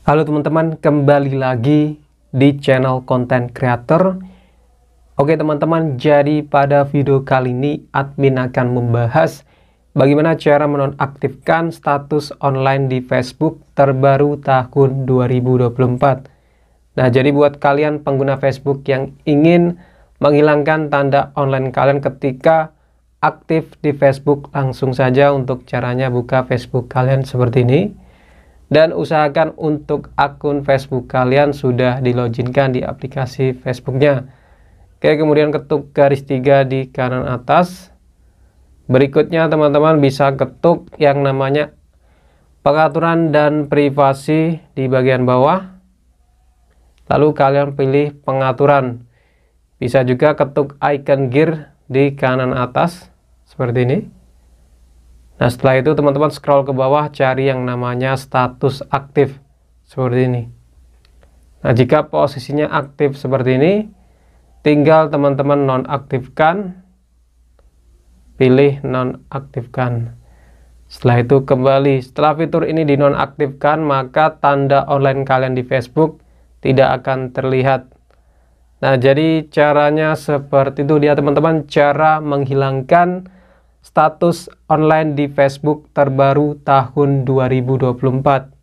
Halo teman-teman, kembali lagi di channel konten Creator. Oke teman-teman, jadi pada video kali ini admin akan membahas bagaimana cara menonaktifkan status online di Facebook terbaru tahun 2024. Nah, jadi buat kalian pengguna Facebook yang ingin menghilangkan tanda online kalian ketika aktif di Facebook, langsung saja untuk caranya buka Facebook kalian seperti ini dan usahakan untuk akun Facebook kalian sudah diloginkan di aplikasi Facebooknya. Oke, kemudian ketuk garis tiga di kanan atas. Berikutnya teman-teman bisa ketuk yang namanya pengaturan dan privasi di bagian bawah. Lalu kalian pilih pengaturan. Bisa juga ketuk icon gear di kanan atas seperti ini. Nah, setelah itu teman-teman scroll ke bawah cari yang namanya status aktif seperti ini. Nah, jika posisinya aktif seperti ini, tinggal teman-teman nonaktifkan pilih nonaktifkan. Setelah itu kembali, setelah fitur ini dinonaktifkan, maka tanda online kalian di Facebook tidak akan terlihat. Nah, jadi caranya seperti itu dia teman-teman cara menghilangkan status online di Facebook terbaru tahun 2024.